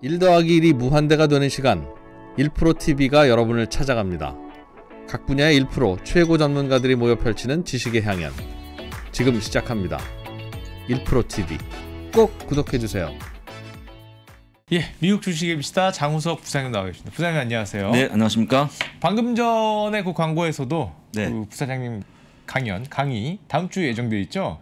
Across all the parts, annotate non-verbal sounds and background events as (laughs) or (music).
1 더하기 1이 무한대가 되는 시간 1프로TV가 여러분을 찾아갑니다. 각 분야의 1 최고 전문가들이 모여 펼치는 지식의 향연 지금 시작합니다. 1프로TV 꼭 구독해주세요. 예, 미국 주식의 미시다 장우석 부사장님 나와 계십니다. 부사장님 안녕하세요. 네, 안녕하십니까. 방금 전에 그 광고에서도 네. 그 부사장님 강연, 강의 다음 주예정되어 있죠?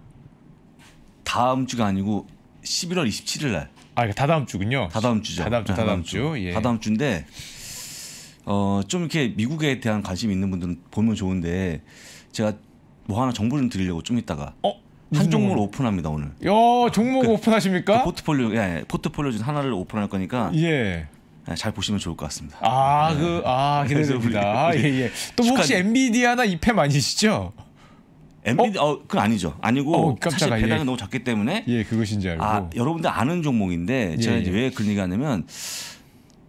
다음 주가 아니고 11월 27일 날 아, 다다음 주군요. 다다음 주죠. 다다음 네, 주, 다다음, 주. 예. 다다음 주인데 어, 좀 이렇게 미국에 대한 관심 있는 분들은 보면 좋은데 제가 뭐 하나 정보 좀 드리려고 좀 이따가 어? 한 종목을 오픈합니다 오늘. 야 종목 그, 오픈하십니까? 그 포트폴리오 예, 포트폴리오 중 하나를 오픈할 거니까. 예. 예. 잘 보시면 좋을 것 같습니다. 아, 네. 그, 아, (laughs) 기대됩니다. 아, 예, 예. 또 혹시 엔비디아나 이팸 아니시죠? 엔비디 어? 어 그건 아니죠. 아니고 어, 사실 예. 배당이 예. 너무 작기 때문에 예 그것인지 알고 아 여러분들 아는 종목인데 예, 제가 예. 이제 왜 그런 얘기하냐면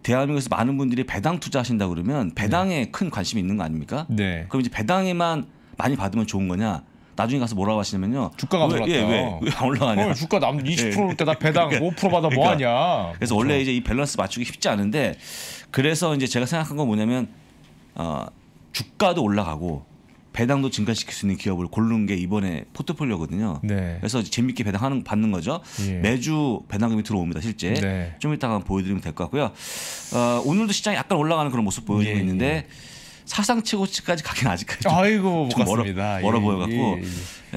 대한민국에서 많은 분들이 배당 투자하신다 그러면 배당에 네. 큰 관심이 있는 거 아닙니까? 네. 그럼 이제 배당에만 많이 받으면 좋은 거냐? 나중에 가서 뭐라고 하시냐면요. 주가가 왜, 올랐다. 예, 왜, 왜 올라가냐. 어, 주가 남 20%올 (laughs) 예. 때나 배당 그러니까, 5% 받아 뭐 하냐. 그러니까. 그래서 그렇죠. 원래 어. 이제 이 밸런스 맞추기 쉽지 않은데 그래서 이제 제가 생각한 건 뭐냐면 어, 주가도 올라가고 배당도 증가시킬 수 있는 기업을 고른 게 이번에 포트폴리오거든요. 네. 그래서 재밌게 배당하는 받는 거죠. 예. 매주 배당금이 들어옵니다. 실제 네. 좀 이따가 보여드리면 될 것 같고요. 어, 오늘도 시장이 약간 올라가는 그런 모습 보여주고 예. 있는데 예. 사상 최고치까지 가긴 아직까지 좀, 아이고 좀 멀어, 예, 멀어 보여갖고 예,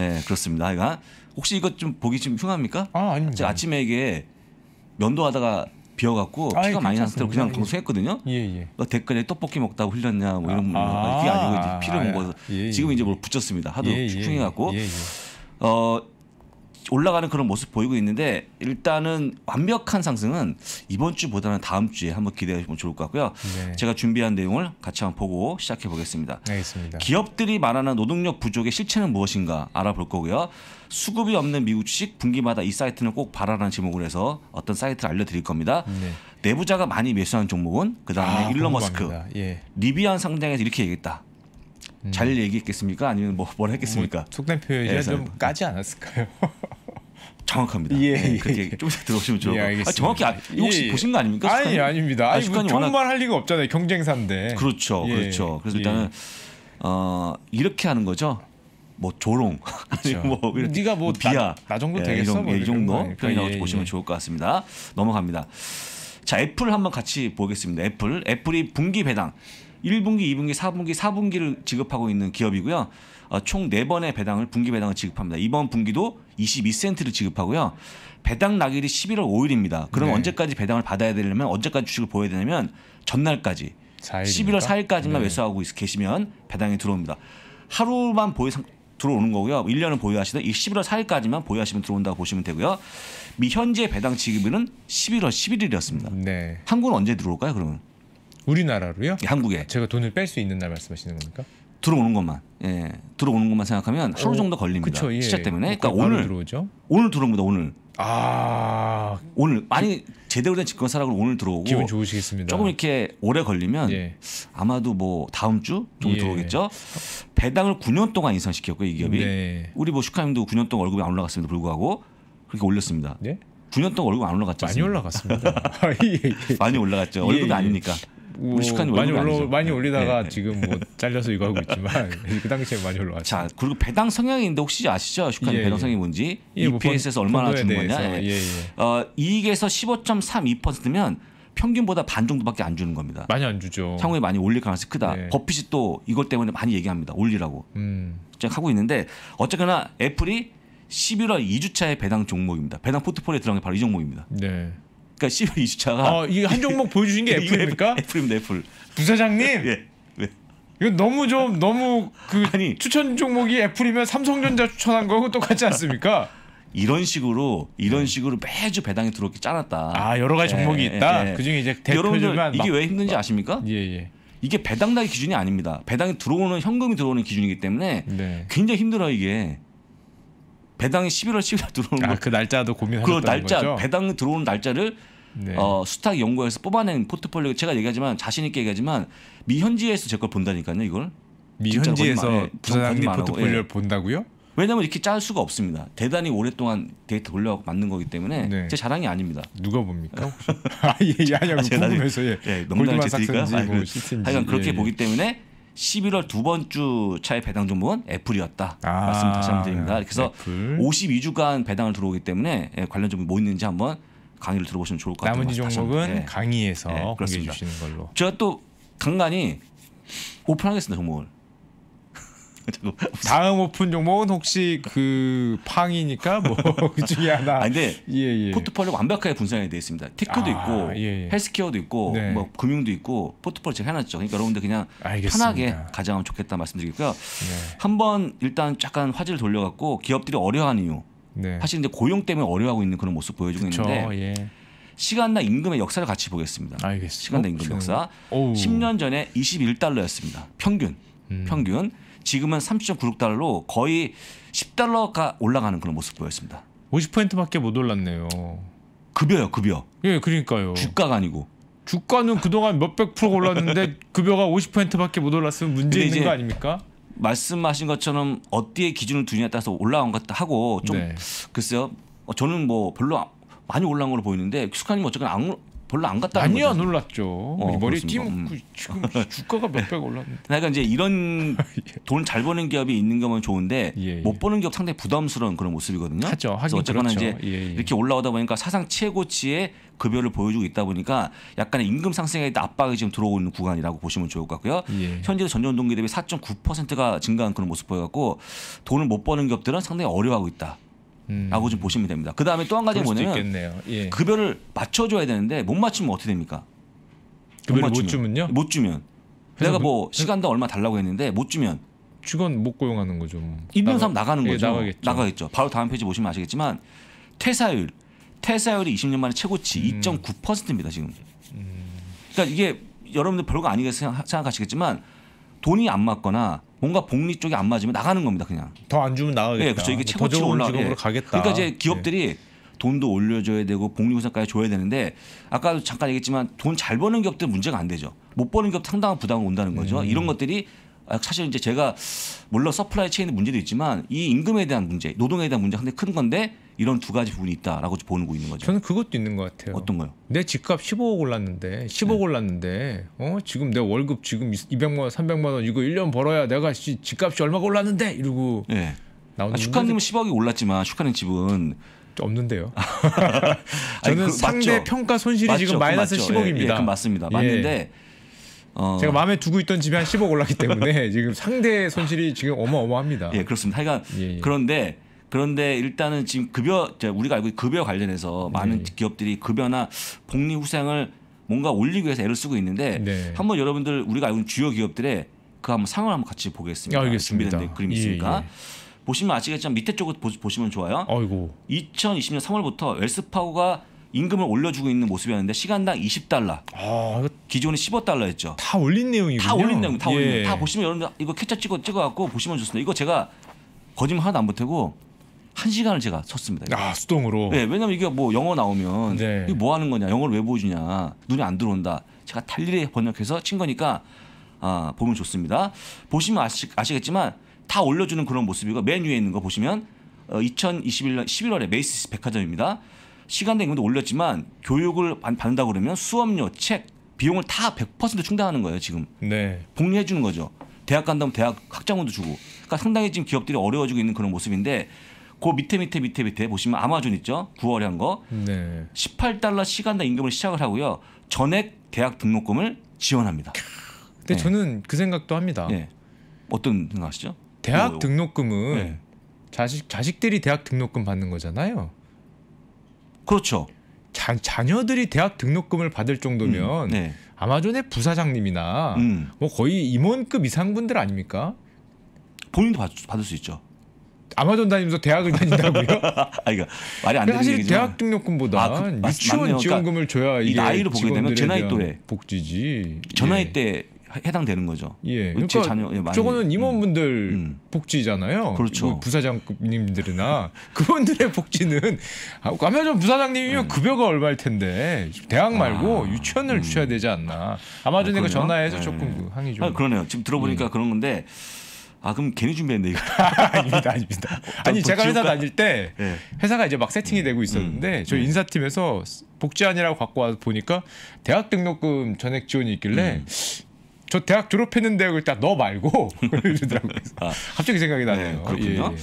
예. 그렇습니다. 그러니까 혹시 이것 좀 보기 좀 흉합니까? 아 아닙니다. 아침에 이게 면도하다가 비어갖고 피가 아, 아이, 많이 났을 그냥 예. 검수했거든요. 예, 예. 너 그러니까 댓글에 떡볶이 먹다 고 흘렸냐 뭐 이런 아, 뭐 이게 아니고 이제 피를 아, 먹어서 예, 예. 지금 이제 뭘 붙였습니다. 하도 예, 예. 축중해갖고어 올라가는 그런 모습 보이고 있는데 일단은 완벽한 상승은 이번 주보다는 다음 주에 한번 기대하시면 좋을 것 같고요. 네. 제가 준비한 내용을 같이 한번 보고 시작해 보겠습니다. 알겠습니다. 기업들이 말하는 노동력 부족의 실체는 무엇인가 알아볼 거고요. 수급이 없는 미국 주식 분기마다 이 사이트는 꼭 봐라라는 제목을 해서 어떤 사이트를 알려드릴 겁니다. 네. 내부자가 많이 매수한 종목은 그다음에 아, 일론 머스크 예. 리비안 상장에서 이렇게 얘기했다. 음. 잘 얘기했겠습니까? 아니면 뭐 뭘 했겠습니까? 뭐, 속내표 이 예, 좀 까지 않았을까요? (laughs) 정확합니다. 예, 예, 그렇게 예. 좀 들어오시면 좋을 예, 것 같아요. 정확히 아, 혹시 예, 예. 보신 거 아닙니까? 아니, 아닙니다. 아니, 뭐, 정말 워낙... 할 리가 없잖아요. 경쟁사인데. 그렇죠. 그렇죠. 그래서 일단은 어, 이렇게 하는 거죠. 뭐 조롱 (laughs) 아니 그렇죠. 뭐 네가 뭐 비하 나, 나 정도 예, 되겠어 이런, 뭐이 정도 표현이라고 예, 보시면 좋을 예. 것 같습니다. 넘어갑니다. 자 애플 한번 같이 보겠습니다. 애플 애플이 분기 배당 1분기, 2분기, 4분기, 4분기를 지급하고 있는 기업이고요. 어, 총 4번의 배당을 분기 배당을 지급합니다. 이번 분기도 22센트를 지급하고요. 배당 낙일이 11월 5일입니다. 그럼 네. 언제까지 배당을 받아야 되려면 언제까지 주식을 보여야 되냐면 전날까지 4일입니까? 11월 4일까지만 네. 매수하고 계시면 배당이 들어옵니다. 하루만 보여 들어오는 거고요. 1년을 보유하시던 11월 4일까지만 보유하시면 들어온다고 보시면 되고요. 미 현재 배당 지급일은 11월 11일이었습니다. 네. 한국은 언제 들어올까요? 그러면 우리나라로요? 예, 한국에 제가 돈을 뺄 수 있는 날 말씀하시는 겁니까? 들어오는 것만 예 들어오는 것만 생각하면 하루 어, 정도 걸립니다. 그쵸, 예. 시차 때문에 예. 그러니까 오늘 들어오죠? 오늘 들어옵니다. 오늘 아 오늘 많이 제대로 된집권 사락으로 오늘 들어오고 기분 좋으시겠습니다. 조금 이렇게 오래 걸리면 예. 아마도 뭐 다음 주좀도 예. 들어오겠죠. 배당을 9년 동안 인상시켰고이 기업이 네. 우리 뭐 슈카님도 9년 동안 월급이 안 올라갔음에도 불구하고 그렇게 올렸습니다. 네? 9년 동안 월급 안 올라갔지 않습 많이 올라갔습니다. (laughs) 아, 예, 예. 많이 올라갔죠. 예, 월급이 아니니까. 무식한 많이 올라 많이 올리다가 네. 지금 뭐 (laughs) 잘려서 이거 하고 있지만 그 당시에 많이 올라왔죠. 자 그리고 배당 성향인데 혹시 아시죠? 슈칸 예, 배당 예. 성향이 뭔지 예, 뭐 EPS에서 얼마나 준 거냐? 예. 예, 어, 이익에서 15.32%면 평균보다 반 정도밖에 안 주는 겁니다. 많이 안 주죠. 향후에 많이 올릴 가능성이 크다. 네. 버핏이 또 이것 때문에 많이 얘기합니다. 올리라고. 음. 하고 있는데 어쨌거나 애플이 11월 2주차에 배당 종목입니다. 배당 포트폴리오에 들어간 게 바로 이 종목입니다. 네. 그러니까 10월 2주차가 어, 이한 종목 보여주신 게 (laughs) 애플입니까? 애입니다애 부사장님. (laughs) 예. 예. 이거 너무 좀 너무 그 아니, 추천 종목이 애플이면 삼성전자 추천한 거하고 똑같지 않습니까? (laughs) 이런 식으로 이런 식으로 매주 배당이 들어오게 짜놨다. 아 여러 가지 예, 종목이 예, 있다. 예, 예. 그중에 이제 대표적인 이게 왜 힘든지 아십니까? 예예. 예. 이게 배당당 기준이 아닙니다. 배당이 들어오는 현금이 들어오는 기준이기 때문에 네. 굉장히 힘들어 이게. 배당이 11월 10일 들어오는 아, 그 날짜도 고민하셨다그 날짜, 거죠? 배당 들어오는 날짜를 네. 어, 수탁 연구에서 뽑아낸 포트폴리오 제가 얘기하지만 자신 있게 얘기하지만 미현지에서 제 걸 본다니까요 이걸 미현지에서 예, 부산장님 예. 포트폴리오를 예. 본다고요? 왜냐면 이렇게 짤 수가 없습니다. 대단히 오랫동안 데이터 돌려 만든 거기 때문에 네. 제 자랑이 아닙니다. 누가 봅니까? (laughs) 아예 예, 아니요 궁금해서 예. 예 농담을 드릴까뭐 아, 그 하여간 그렇게 예, 예. 보기 때문에 11월 두번째 차의 배당 종목은 애플이었다. 아, 말씀 다시 한번 드립니다. 그래서 애플. 52주간 배당을 들어오기 때문에 예, 관련 종목 뭐 있는지 한번 강의를 들어보시면 좋을 것 같아요. 나머지 종목은 네. 강의에서 네, 공개해 주시는 걸로. 제가 또 간간히 오픈하겠습니다 종목을. 다음 오픈 종목은 혹시 그 팡이니까 뭐 그 (laughs) 중에 하나. 아, 근데 예, 예. 포트폴리오 완벽하게 분산이 되어 있습니다. 테크도 아, 있고 예, 예, 헬스케어도 있고 네. 뭐 금융도 있고 포트폴리오 제가 해놨죠. 그러니까 여러분들 그냥 알겠습니다. 편하게 가져가면 좋겠다 말씀드리고요. 네. 한번 일단 잠깐 화질를 돌려갖고 기업들이 어려워하는 이유. 네. 사실 이제 고용 때문에 어려워하고 있는 그런 모습 보여주고 그쵸, 있는데 예. 시간당 임금의 역사를 같이 보겠습니다. 알겠습니다. 시간당 임금 어, 역사. 오우. 10년 전에 21달러였습니다. 평균. 음. 평균. 지금은 3.96달러로 거의 10달러가 올라가는 그런 모습 보였습니다. 50%밖에 못 올랐네요. 급여요, 급여. 예, 그러니까요. 주가가 아니고. 주가는 그동안 몇백 프로 올랐는데 (laughs) 급여가 50%밖에 못 올랐으면 문제 있는 거 아닙니까? 말씀하신 것처럼 어디에 기준을 두냐에 따라서 올라온 것도 하고 좀 네. 글쎄요. 어, 저는 뭐 별로 많이 올라온 걸로 보이는데 수카님 어쨌거 별로 안 갔다. 많이 안 올랐죠. 어, 머리 띠먹고 그 음. 지금 주가가 몇백 올랐는데. (laughs) 그러니까 이제 이런 (laughs) 예. 돈잘 버는 기업이 있는 거면 좋은데 예, 예. 못 버는 기업 상당히 부담스러운 그런 모습이거든요. 하죠. 그래서 어쨌거나 그렇죠. 이제 예, 예, 이렇게 올라오다 보니까 사상 최고치의 급여를 보여주고 있다 보니까 약간의 임금 상승에 대한 압박이 지금 들어오는 구간이라고 보시면 좋을 것 같고요. 예. 현재 전년 동기 대비 4.9%가 증가한 그런 모습 보여갖고 돈을 못 버는 기업들은 상당히 어려워하고 있다. 라고 좀 보시면 됩니다. 그 다음에 또 한가지 뭐냐면 예. 급여를 맞춰줘야 되는데 못 맞추면 어떻게 됩니까? 급여를 못, 못 주면요? 못 주면 내가 뭐 그... 시간도 얼마 달라고 했는데 못 주면 주건 못 고용하는 거죠. 뭐. 있는 나가, 사람 나가는 예, 거죠. 예, 나가겠죠. 나가겠죠. 바로 다음 페이지 보시면 아시겠지만 퇴사율 퇴사율이 20년 만에 최고치 음. 2.9%입니다 지금. 그러니까 이게 여러분들 별거 아니게 생각하시겠지만 돈이 안 맞거나 뭔가 복리 쪽이 안 맞으면 나가는 겁니다 그냥 더 안 주면 나가겠다. 네, 그렇죠. 이게 최고치로 올라가. 예. 겠다 그러니까 이제 예. 기업들이 네. 돈도 올려줘야 되고 복리후생까지 줘야 되는데 아까도 잠깐 얘기했지만 돈 잘 버는 기업들 문제가 안 되죠. 못 버는 기업 상당한 부담이 온다는 거죠. 음. 이런 것들이 아, 사실 이제 제가 물론 서플라이 체인의 문제도 있지만 이 임금에 대한 문제, 노동에 대한 문제 상당히 큰 건데 이런 두 가지 부분이 있다라고 보는거 있는 거죠. 저는 그것도 있는 것 같아요. 어떤 거요? 내 집값 15억 올랐는데 15억 네. 올랐는데 어 지금 내 월급 지금 200만 원, 300만 원 이거 1년 벌어야 내가 집값이 얼마 가 올랐는데 이러고 네. 나오는 아, 슈카님은 10억이 올랐지만 슈카님 집은 없는데요. (laughs) (laughs) 저는 아니, 그, 상대 맞죠. 평가 손실이 맞죠. 지금 그 마이너스 그 10억입니다. 예, 예, 그 맞습니다. 예. 맞는데 어... 제가 마음에 두고 있던 집이 한 10억 올랐기 때문에 (laughs) 지금 상대 손실이 지금 어마어마합니다. 예, 그렇습니다. 하여간 그러 예, 예. 그런데 그런데 일단은 지금 급여 우리가 알고 있는 급여 관련해서 많은 네. 기업들이 급여나 복리 후생을 뭔가 올리기 위해서 애를 쓰고 있는데 네. 한번 여러분들 우리가 알고 있는 주요 기업들의 그 한번 상황을 한번 같이 보겠습니다. 아, 알겠습니다. 준비된 그림이 있으니까. 예, 예. 보시면 아시겠지만 밑에 쪽을 보시면 좋아요. 아이고. 2020년 3월부터 웰스파고가 임금을 올려주고 있는 모습이었는데 시간당 20달러. 아, 기존에 15달러였죠. 다 올린 내용이군요. 다 올린 내용, 다 예. 올린. 다 보시면 여러분들 이거 캡처 찍어 찍어 갖고 보시면 좋습니다. 이거 제가 거짓말 하나도 안 보태고 한 시간을 제가 썼습니다아 수동으로. 네, 왜냐면 이게 뭐 영어 나오면 네. 이거 뭐 하는 거냐, 영어를 왜 보여주냐, 눈이 안 들어온다. 제가 달리에 번역해서 친 거니까 아, 보면 좋습니다. 보시면 아시, 아시겠지만 다 올려주는 그런 모습이고 맨 위에 있는 거 보시면 어, 2021년 11월에 메이시스 백화점입니다. 시간된 것도 올렸지만 교육을 받는다 고 그러면 수업료, 책, 비용을 다 100% 충당하는 거예요 지금. 네. 복리해 주는 거죠. 대학 간다면 대학 학장원도 주고. 그러니까 상당히 지금 기업들이 어려워지고 있는 그런 모습인데 그 밑에 밑에 밑에 밑에 보시면 아마존 있죠. 9월에 한 거. 네. 18달러 시간당 임금을 시작을 하고요. 전액 대학 등록금을 지원합니다. 근데 네. 저는 그 생각도 합니다. 네. 어떤 생각하시죠? 대학 뭐, 등록금은 네. 자식 자식들이 대학 등록금 받는 거잖아요. 그렇죠. 자, 자녀들이 대학 등록금을 받을 정도면 음, 네. 아마존의 부사장님이나 음. 뭐 거의 임원급 이상 분들 아닙니까? 본인도 받, 받을 수 있죠. 아마존 다니면서 대학을 다닌다고요? (laughs) 그러니까 말이 안 되는 사실 얘기지만. 대학 등록금보다 아, 그, 유치원 맞네요. 그러니까 지원금을 줘야 이게 나이로 보게 되면 제 나이 또래 복지지. 저 나이 예. 때 해당되는 거죠. 예. 그러니까 자녀, 예, 많이, 저거는 음. 임원분들 음. 복지잖아요. 그렇죠. 뭐 부사장님들이나 (laughs) 그분들의 복지는 아, 아마존 부사장님이면 음. 급여가 얼마일 텐데 대학 말고 아, 유치원을 음. 주셔야 되지 않나. 아마존에 아, 전화해서 조금 예. 그 항의 좀. 아, 그러네요. 지금 들어보니까 음. 그런 건데 아 그럼 괜히 준비했네 이거. (laughs) 아닙니다, 아닙니다. 어, 아니 제가 회사 다닐 때 네. 회사가 이제 막 세팅이 되고 있었는데 음. 음. 저희 네. 인사팀에서 복지안이라고 갖고 와서 보니까 대학 등록금 전액 지원이 있길래 음. 저 대학 졸업했는데 일단 너 말고 (laughs) 그러더라고요. (laughs) 아. 갑자기 생각이 나네요. 네, 그렇군요. 예, 예.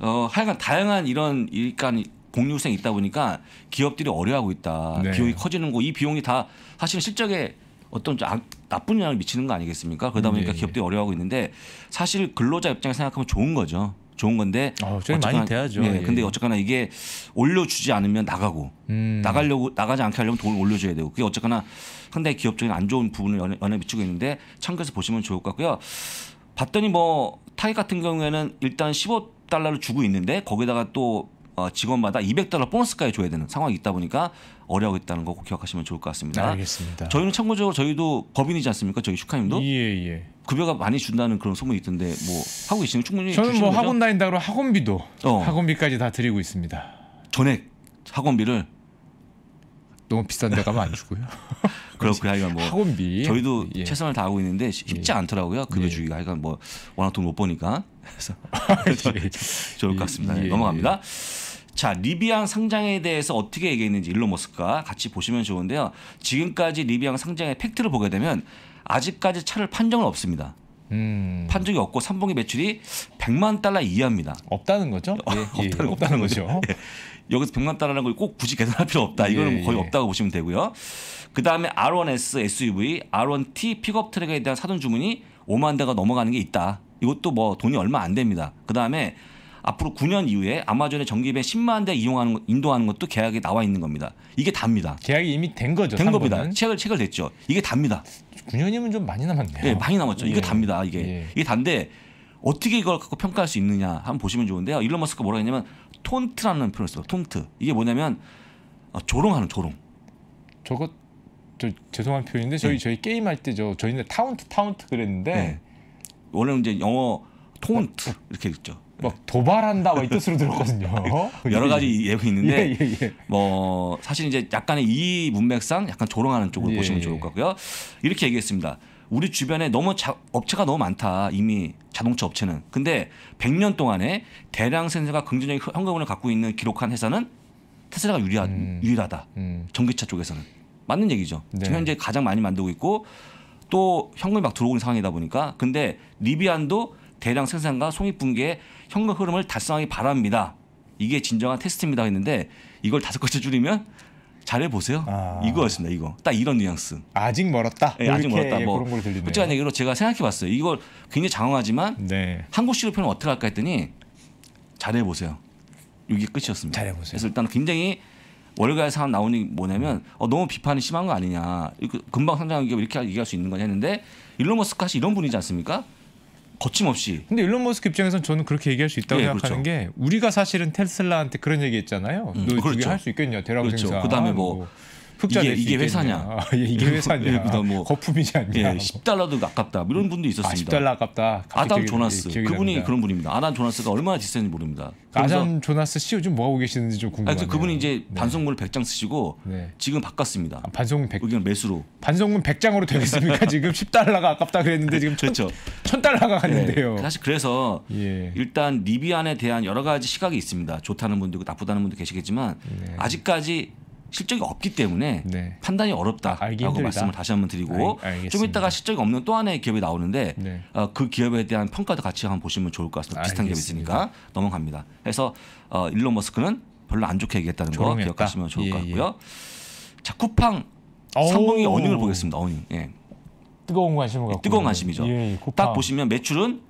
어, 하여간 다양한 이런 일간 공유생 있다 보니까 기업들이 어려하고 있다. 네. 비용이 커지는 거이 비용이 다 사실 실적에 어떤 아, 나쁜 영향을 미치는 거 아니겠습니까? 그러다 보니까 네. 기업들이 어려워하고 있는데 사실 근로자 입장에서 생각하면 좋은 거죠. 좋은 건데 어, 많이 돼야죠. 예, 예. 근데 예. 어쨌거나 이게 올려주지 않으면 나가고 음. 나가려고 나가지 않게 하려면 돈을 올려줘야 되고 그게 어쨌거나 상당히 기업적인 안 좋은 부분을 연연, 연연 미치고 있는데 참고해서 보시면 좋을 것 같고요. 봤더니 뭐 타이 같은 경우에는 일단 15달러를 주고 있는데 거기다가 또 어, 직원마다 200달러 보너스까지 줘야 되는 상황이 있다 보니까 어려워 있다는 거 꼭 기억하시면 좋을 것 같습니다. 알겠습니다. 저희는 참고적으로 저희도 법인이지 않습니까? 저희 슈카님도 예, 예. 급여가 많이 준다는 그런 소문이 있던데 뭐 하고 계시는 충분히 저는 뭐 거죠? 학원 다닌다고 학원비도 어. 학원비까지 다 드리고 있습니다. 전액 학원비를 너무 비싼 데 가면 안 주고요. (laughs) 그렇고요. 하여간 뭐 학원비 저희도 예. 최선을 다하고 있는데 쉽지 예. 않더라고요. 급여 주기가 예. 하여간 뭐 워낙 돈 못 버니까 (laughs) 그래서 (laughs) 그렇죠. 좋을 것 같습니다. 네, 예. 넘어갑니다. 자, 리비앙 상장에 대해서 어떻게 얘기했는지 일론 머스크가 같이 보시면 좋은데요. 지금까지 리비앙 상장의 팩트를 보게 되면 아직까지 차를 판정은 없습니다. 음. 판정이 없고 3분기 매출이 100만 달러 이하입니다. 없다는 거죠? 어, 예, 예, 없다는, 예, 없다는 거죠. 예. 여기서 100만 달러라는 걸 꼭 굳이 계산할 필요 없다. 이거는 예, 거의 예. 없다고 보시면 되고요. 그다음에 R1S SUV, R1T 픽업 트랙에 대한 사전 주문이 5만 대가 넘어가는 게 있다. 이것도 뭐 돈이 얼마 안 됩니다. 그다음에 앞으로 9년 이후에 아마존의 전기배 10만 대 이용하는 인도하는 것도 계약에 나와 있는 겁니다. 이게 답니다. 계약이 이미 된 거죠. 된 겁니다. 책을 책을 냈죠. 이게 답니다. 9년이면 좀 많이 남았네요. 네, 많이 남았죠. 이게 예, 답니다. 이게 예. 이게 단데 어떻게 이걸 갖고 평가할 수 있느냐 한번 보시면 좋은데요. 일론 머스크 뭐라 했냐면 톤트라는 표현을 써요. 톤트 이게 뭐냐면 어, 조롱하는 조롱. 저거 저 죄송한 표현인데 저희 네. 저희 게임 할 때 저 저희는 타운트 타운트 그랬는데 네. 원래 는 이제 영어 톤트 어, 어. 이렇게 읽죠. 막 네. 도발한다 뭐 이 뜻으로 들었거든요. (laughs) 여러 그 가지 예고 있는데 예, 예, 예. 뭐 사실 이제 약간의 이 문맥상 약간 조롱하는 쪽으로 예. 보시면 좋을 것 같고요. 이렇게 얘기했습니다. 우리 주변에 너무 자, 업체가 너무 많다 이미 자동차 업체는 근데 100년 동안에 대량 생산과 긍정적인 현금을 갖고 있는 기록한 회사는 테슬라가 유리하, 음. 유일하다 음. 전기차 쪽에서는 맞는 얘기죠 네. 지금 현재 가장 많이 만들고 있고 또 현금이 막 들어오는 상황이다 보니까 근데 리비안도 대량 생산과 송입분기에 현금 흐름을 달성하기 바랍니다 이게 진정한 테스트입니다 했는데 이걸 다섯 글자 줄이면 잘해 보세요. 아. 이거였습니다. 이거 딱 이런 뉘앙스. 아직 멀었다. 네, 아직 멀었다. 뭐 그런 걸 들리네요. 솔직한 얘기로 제가 생각해 봤어요. 이걸 굉장히 장황하지만 네. 한국식으로 표현 어떻게 할까 했더니 잘해 보세요. 이게 끝이었습니다. 잘해 보세요. 그래서 일단 굉장히 월가의 사업 나오는게 뭐냐면 음. 어, 너무 비판이 심한 거 아니냐. 금방 상장하기 이렇게 얘기할 수 있는 거냐 했는데 일론 머스크 사실 이런 분이지 않습니까? 거침없이. 근데 일론 머스크 입장에선 저는 그렇게 얘기할 수 있다고 예, 생각하는 그렇죠. 게 우리가 사실은 테슬라한테 그런 얘기 했잖아요. 음, 너 그렇게 할수 있겠냐 대량 그렇죠. 생산. 그다음에 뭐, 뭐. 흑자네 아, 이게, 이게 회사냐? 아, 이게 회사냐? 예, 뭐 거품이지 않냐? 예, 10달러도 아깝다 뭐 이런 분도 있었습니다. 아, 10달러 아깝다. 아담 조나스 그분이 납니다. 그런 분입니다. 아담 조나스가 얼마나 비싼지 모릅니다. 아담 조나스 씨 요즘 뭐 하고 계시는지 좀 그 궁금해요. 아, 그분이 이제 네. 반성문을 100장 쓰시고 네. 지금 바꿨습니다. 아, 반성 100. 의견 매수로. 반성문 100장으로 되겠습니까? (laughs) 지금 10달러가 아깝다 그랬는데 지금 그렇죠. 1000달러가 갔는데요. 네. 사실 그래서 예. 일단 리비안에 대한 여러 가지 시각이 있습니다. 좋다는 분도 있고 나쁘다는 분도 계시겠지만 네. 아직까지 실적이 없기 때문에 네. 판단이 어렵다라고 말씀을 다시 한번 드리고 알, 좀 이따가 실적이 없는 또 하나의 기업이 나오는데 네. 어, 그 기업에 대한 평가도 같이 한번 보시면 좋을 것 같습니다. 비슷한 기업이 있으니까 넘어갑니다. 그래서 어, 일론 머스크는 별로 안 좋게 얘기했다는 조롱했다. 거 기억하시면 좋을 예, 것 예. 같고요. 예. 자 쿠팡 삼봉의 어닝을 보겠습니다. 어닝. 예. 뜨거운 관심을 예, 갖고 뜨거운 관심이죠. 예, 딱 보시면 매출은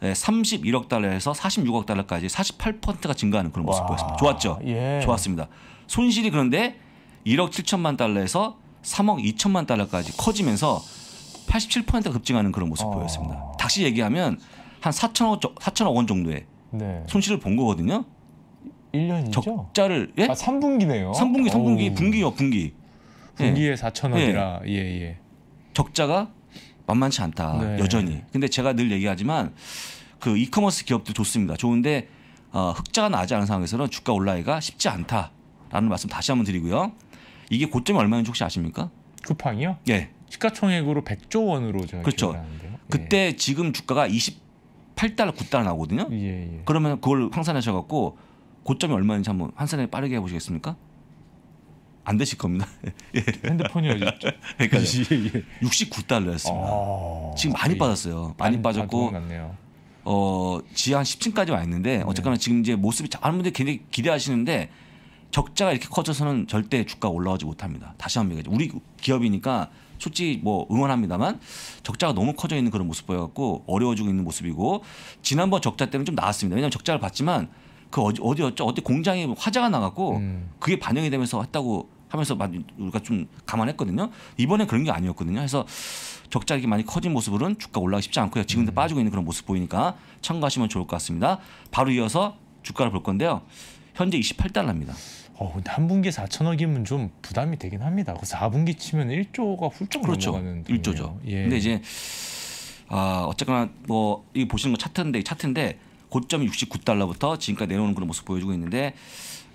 31억 달러에서 46억 달러까지 48%가 증가하는 그런 모습 보였습니다. 좋았죠? 좋았습니다. 손실이 그런데 1억 7천만 달러에서 3억 2천만 달러까지 커지면서 87%가 급증하는 그런 모습 아. 보였습니다. 다시 얘기하면 한 4천억 4천억 원 정도의 네. 손실을 본 거거든요. 1년이죠? 적자를 예? 아, 3분기네요. 3분기 3분기 오. 분기요, 분기. 분기에 예. 4천억이라. 예. 예, 예. 적자가 만만치 않다. 네. 여전히. 근데 제가 늘 얘기하지만 그 이커머스 기업도 좋습니다. 좋은데 어, 흑자가 나지 않은 상황에서는 주가 올라기가 쉽지 않다라는 말씀 다시 한번 드리고요. 이게 고점이 얼마인지 혹시 아십니까? 쿠팡이요? 예. 시가총액으로 100조 원으로 제가 그렇죠. 기억하는데요. 예. 그때 지금 주가가 28달러, 9달러 나오거든요. 예, 예. 그러면 그걸 환산하셔갖고 고점이 얼마인지 한번 환산을 빠르게 해보시겠습니까? 안 되실 겁니다. (laughs) 예. 핸드폰이 어죠 그러니까 69달러였습니다. (laughs) 예, 예. 아, 지금 많이 예. 빠졌어요. 많이, 많이 아, 빠졌고 어 지하 10층까지 와 있는데 네. 어쨌거나 지금 이제 모습이 많은 분들이 굉장히 기대하시는데 적자가 이렇게 커져서는 절대 주가 올라오지 못합니다. 다시 한 번 얘기하죠. 우리 기업이니까 솔직히 뭐 응원합니다만 적자가 너무 커져 있는 그런 모습 보여갖고 어려워지고 있는 모습이고 지난번 적자 때는 좀 나았습니다. 왜냐하면 적자를 봤지만 그 어디, 어디였죠? 어디 공장에 화재가 나갖고 음. 그게 반영이 되면서 했다고 하면서 우리가 좀 감안했거든요. 이번에 그런 게 아니었거든요. 그래서 적자 이 많이 커진 모습으로는 주가 올라가기 쉽지 않고요. 지금도 음. 빠지고 있는 그런 모습 보이니까 참고하시면 좋을 것 같습니다. 바로 이어서 주가를 볼 건데요. 현재 28달러입니다. 어, 근데 한 분기에 4천억이면 좀 부담이 되긴 합니다. 그 4분기 치면 1조가 훌쩍 그렇죠. 넘어가는 1조죠. 예. 근데 이제 아, 어쨌거나 뭐이 보시는 거 차트인데 차트인데 고점 이 69달러부터 지금까지 내려오는 그런 모습 보여주고 있는데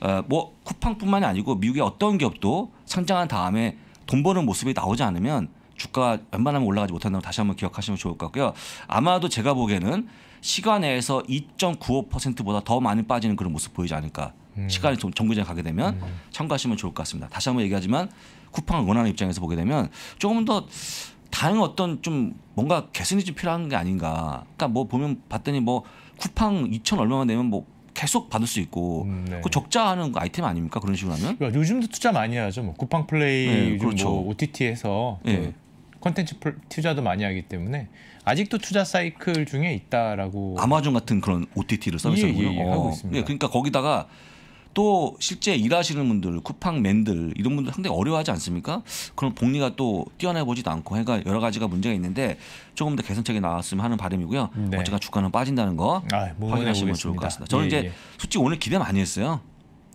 어, 뭐 쿠팡뿐만이 아니고 미국의 어떤 기업도 상장한 다음에 돈 버는 모습이 나오지 않으면 주가 웬만하면 올라가지 못한다고 다시 한번 기억하시면 좋을 것 같고요. 아마도 제가 보기에는 시간 내에서 2.95%보다 더 많이 빠지는 그런 모습 보이지 않을까 음. 시간이 좀정규장 가게 되면 음. 참고하시면 좋을 것 같습니다. 다시 한번 얘기하지만 쿠팡을 원하는 입장에서 보게 되면 조금 더 다른 어떤 좀 뭔가 개선이 좀 필요한 게 아닌가. 그러니까 뭐 보면 봤더니 뭐 쿠팡 2천 얼마만 내면 뭐 계속 받을 수 있고 음, 네. 그 적자하는 아이템 아닙니까 그런 식으로 하면 그 요즘도 투자 많이 하죠 뭐 쿠팡 플레이 네, 뭐 그렇죠. 뭐 OTT에서 네. 콘텐츠 투자도 많이 하기 때문에 아직도 투자 사이클 중에 있다라고 아마존 같은 그런 OTT를 서비스하고 예, 예, 예, 하고 있습니다. 예, 그러니까 거기다가 또 실제 일하시는 분들, 쿠팡맨들 이런 분들 상당히 어려워하지 않습니까? 그럼 복리가 또 뛰어나 보지도 않고 그러니까 여러 가지가 문제가 있는데 조금 더 개선책이 나왔으면 하는 바람이고요. 네. 어쨌든 주가는 빠진다는 거 아, 뭐 확인하시면 좋을 것 같습니다. 저는 예, 이제 예. 솔직히 오늘 기대 많이 했어요.